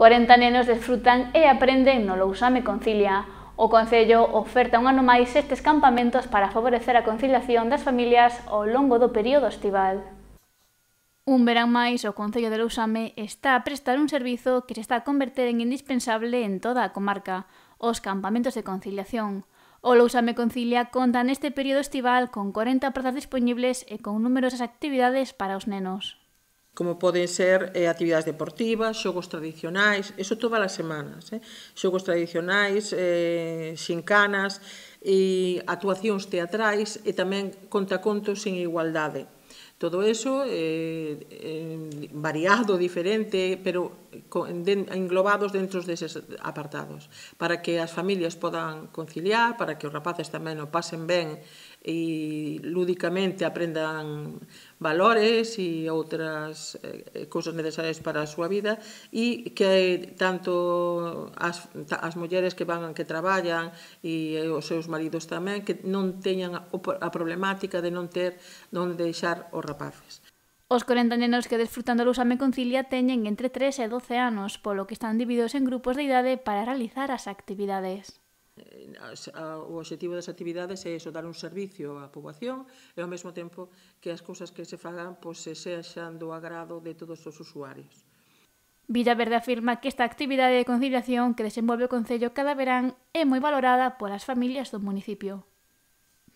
40 nenos desfrutan e aprenden no Lousame Concilia. O Concello oferta un ano máis estes campamentos para favorecer a conciliación das familias ao longo do período estival. Un verán máis, o Concello de Lousame está a prestar un servizo que se está a converter en indispensable en toda a comarca, os campamentos de conciliación. O Lousame Concilia conta neste período estival con 40 prazas disponibles e con numerosas actividades para os nenos como poden ser eh, actividades deportivas, xogos tradicionais, eso todas as semanas, eh? xogos tradicionais, eh, xincanas, e actuacións teatrais e tamén contacontos en igualdade. Todo eso eh, eh, variado, diferente, pero englobados dentro deses apartados, para que as familias podan conciliar, para que os rapaces tamén o pasen ben e lúdicamente aprendan valores e outras eh, cousas necesarias para a súa vida e que tanto as, as mulleres que van que traballan e os seus maridos tamén que non teñan a problemática de non ter onde deixar os rapaces. Os 40 nenos que desfrutan do Lusame Concilia teñen entre 3 e 12 anos, polo que están divididos en grupos de idade para realizar as actividades as, a, o objetivo das actividades é eso, dar un servicio á poboación e ao mesmo tempo que as cousas que se fagan pois, se sexan do agrado de todos os usuarios. Vida Verde afirma que esta actividade de conciliación que desenvolve o Concello cada verán é moi valorada polas familias do municipio.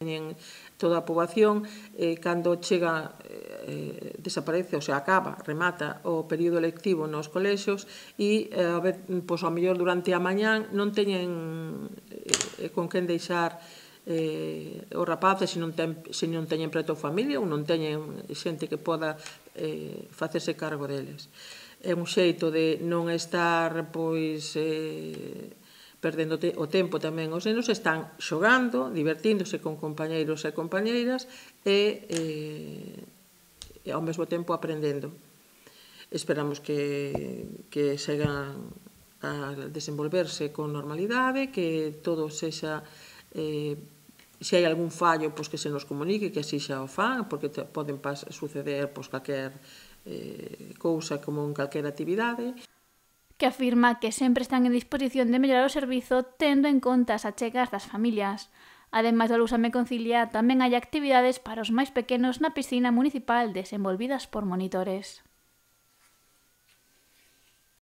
En toda a poboación, eh, cando chega, eh, desaparece, ou se acaba, remata o período lectivo nos colexios e, eh, a ver, pois, ao mellor durante a mañán non teñen e, eh, con quen deixar eh, os rapaces se non, ten, se non teñen preto a familia ou non teñen xente que poda eh, facerse cargo deles. É un xeito de non estar pois eh, perdendo te, o tempo tamén os nenos están xogando, divertíndose con compañeiros e compañeiras e, eh, e ao mesmo tempo aprendendo. Esperamos que, que segan a desenvolverse con normalidade, que todo sexa eh, se hai algún fallo, pois que se nos comunique, que así xa o fan, porque te, poden pas, suceder pois calquer eh, cousa como en calquer actividade. Que afirma que sempre están en disposición de mellorar o servizo tendo en conta as achegas das familias. Ademais do Lusame Concilia, tamén hai actividades para os máis pequenos na piscina municipal desenvolvidas por monitores.